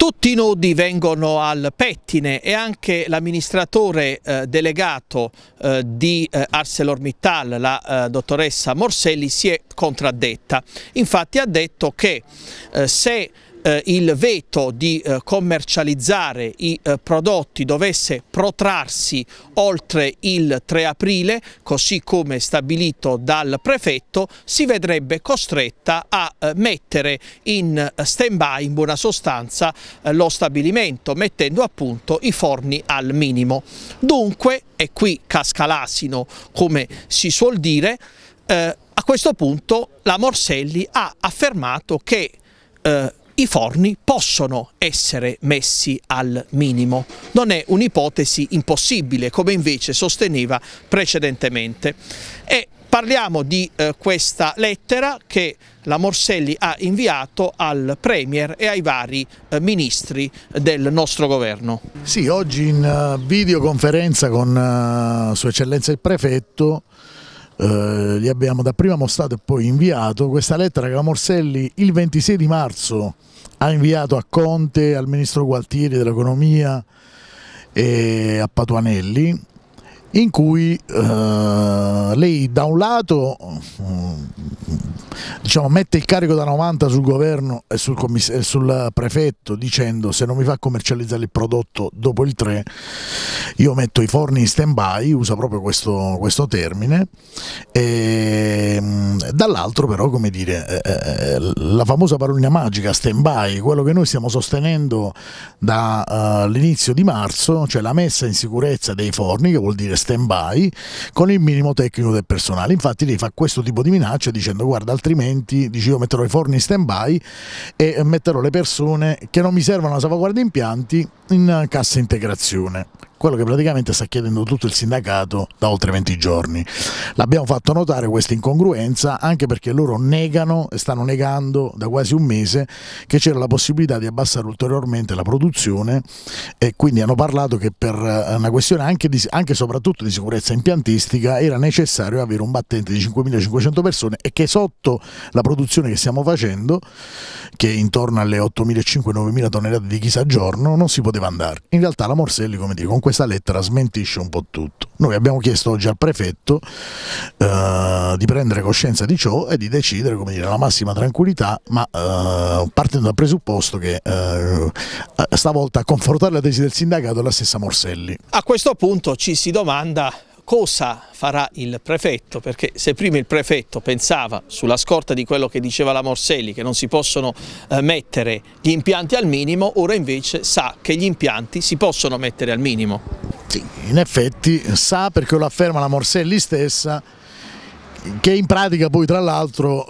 Tutti i nodi vengono al pettine e anche l'amministratore eh, delegato eh, di eh, ArcelorMittal, la eh, dottoressa Morselli, si è contraddetta. Infatti ha detto che eh, se eh, il veto di eh, commercializzare i eh, prodotti dovesse protrarsi oltre il 3 aprile, così come stabilito dal prefetto, si vedrebbe costretta a eh, mettere in stand-by, in buona sostanza, eh, lo stabilimento, mettendo appunto i forni al minimo. Dunque, e qui casca l'asino, come si suol dire, eh, a questo punto la Morselli ha affermato che eh, i forni possono essere messi al minimo. Non è un'ipotesi impossibile, come invece sosteneva precedentemente. E parliamo di eh, questa lettera che la Morselli ha inviato al Premier e ai vari eh, ministri del nostro governo. Sì, oggi in eh, videoconferenza con eh, Sua Eccellenza il Prefetto eh, gli abbiamo dapprima mostrato e poi inviato questa lettera che la Morselli il 26 di marzo ha inviato a Conte, al Ministro Gualtieri dell'Economia e a Patuanelli in cui eh, lei da un lato mm, diciamo, mette il carico da 90 sul governo e sul, e sul, prefetto dicendo se non mi fa commercializzare il prodotto dopo il 3 io metto i forni in stand by, usa proprio questo, questo termine, e, ehm, dall'altro però come dire eh, eh, eh la famosa parolina magica stand by, quello che noi stiamo sostenendo dall'inizio eh, uh, di marzo, cioè la messa in sicurezza dei forni che vuol dire stand by con il minimo tecnico del personale, infatti lei fa questo tipo di minaccia dicendo guarda al altrimenti dicevo metterò i forni in stand by e metterò le persone che non mi servono a salvaguardia impianti in cassa integrazione quello che praticamente sta chiedendo tutto il sindacato da oltre 20 giorni. L'abbiamo fatto notare questa incongruenza anche perché loro negano e stanno negando da quasi un mese che c'era la possibilità di abbassare ulteriormente la produzione e quindi hanno parlato che per eh, una questione anche e soprattutto di sicurezza impiantistica era necessario avere un battente di 5.500 persone e che sotto la produzione che stiamo facendo, che è intorno alle 8.500-9.000 tonnellate di chissà giorno, non si poteva andare. In realtà la Morselli, come dire, con questa lettera smentisce un po' tutto. Noi abbiamo chiesto oggi al prefetto eh, di prendere coscienza di ciò e di decidere come dire, la massima tranquillità, ma eh, partendo dal presupposto che eh, stavolta a confortare la tesi del sindacato è la stessa Morselli. A questo punto ci si domanda cosa farà il prefetto, perché se prima il prefetto pensava, sulla scorta di quello che diceva la Morselli, che non si possono eh, mettere gli impianti al minimo, ora invece sa che gli impianti si possono mettere al minimo. Sì, in effetti sa perché lo afferma la Morselli stessa, che in pratica poi tra l'altro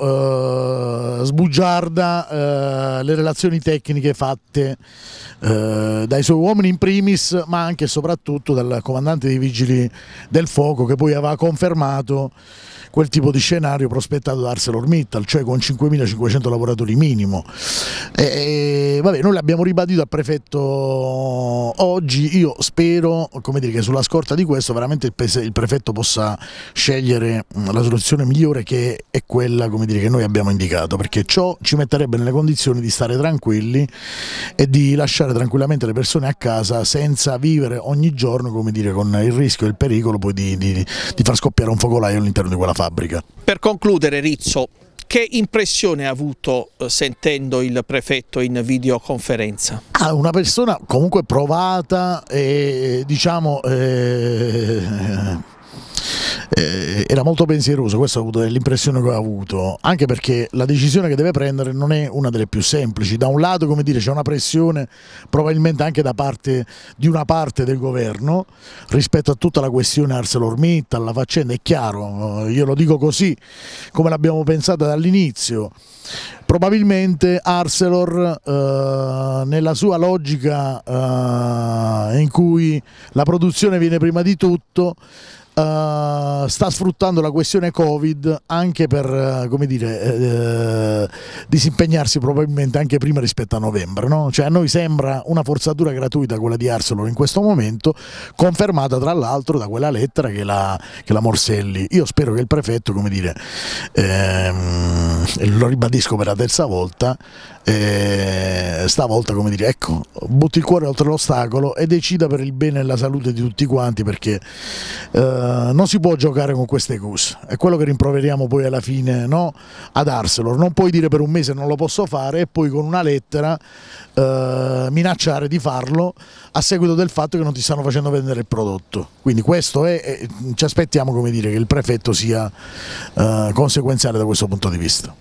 eh, sbugiarda eh, le relazioni tecniche fatte eh, dai suoi uomini in primis ma anche e soprattutto dal comandante dei vigili del fuoco che poi aveva confermato quel tipo di scenario prospettato da ArcelorMittal cioè con 5.500 lavoratori minimo e, e, vabbè, noi l'abbiamo ribadito al prefetto oggi io spero come dire, che sulla scorta di questo veramente il, prefetto possa scegliere mm, la soluzione soluzione migliore che è quella come dire, che noi abbiamo indicato, perché ciò ci metterebbe nelle condizioni di stare tranquilli e di lasciare tranquillamente le persone a casa senza vivere ogni giorno come dire, con il rischio e il pericolo poi di, di, di far scoppiare un focolaio all'interno di quella fabbrica. Per concludere Rizzo, che impressione ha avuto eh, sentendo il prefetto in videoconferenza? Ah, una persona comunque provata e diciamo... Eh eh, era molto pensieroso, questa è l'impressione che ho avuto, anche perché la decisione che deve prendere non è una delle più semplici, da un lato come dire c'è una pressione probabilmente anche da parte di una parte del governo rispetto a tutta la questione ArcelorMittal, la faccenda è chiaro, eh, io lo dico così come l'abbiamo pensata dall'inizio, probabilmente Arcelor eh, nella sua logica eh, in cui la produzione viene prima di tutto Uh, sta sfruttando la questione Covid anche per uh, come dire, uh, disimpegnarsi probabilmente anche prima rispetto a novembre. No? Cioè a noi sembra una forzatura gratuita quella di Arsenal in questo momento, confermata tra l'altro da quella lettera che la, che la Morselli. Io spero che il prefetto, come dire, ehm, lo ribadisco per la terza volta, eh, stavolta come dire, ecco, butti il cuore oltre l'ostacolo e decida per il bene e la salute di tutti quanti perché... Eh, eh, non si può giocare con queste cose, è quello che rimproveriamo poi alla fine no? ad Arcelor, non puoi dire per un mese non lo posso fare e poi con una lettera eh, minacciare di farlo a seguito del fatto che non ti stanno facendo vendere il prodotto, quindi questo è, è ci aspettiamo dire, che il prefetto sia eh, conseguenziale da questo punto di vista.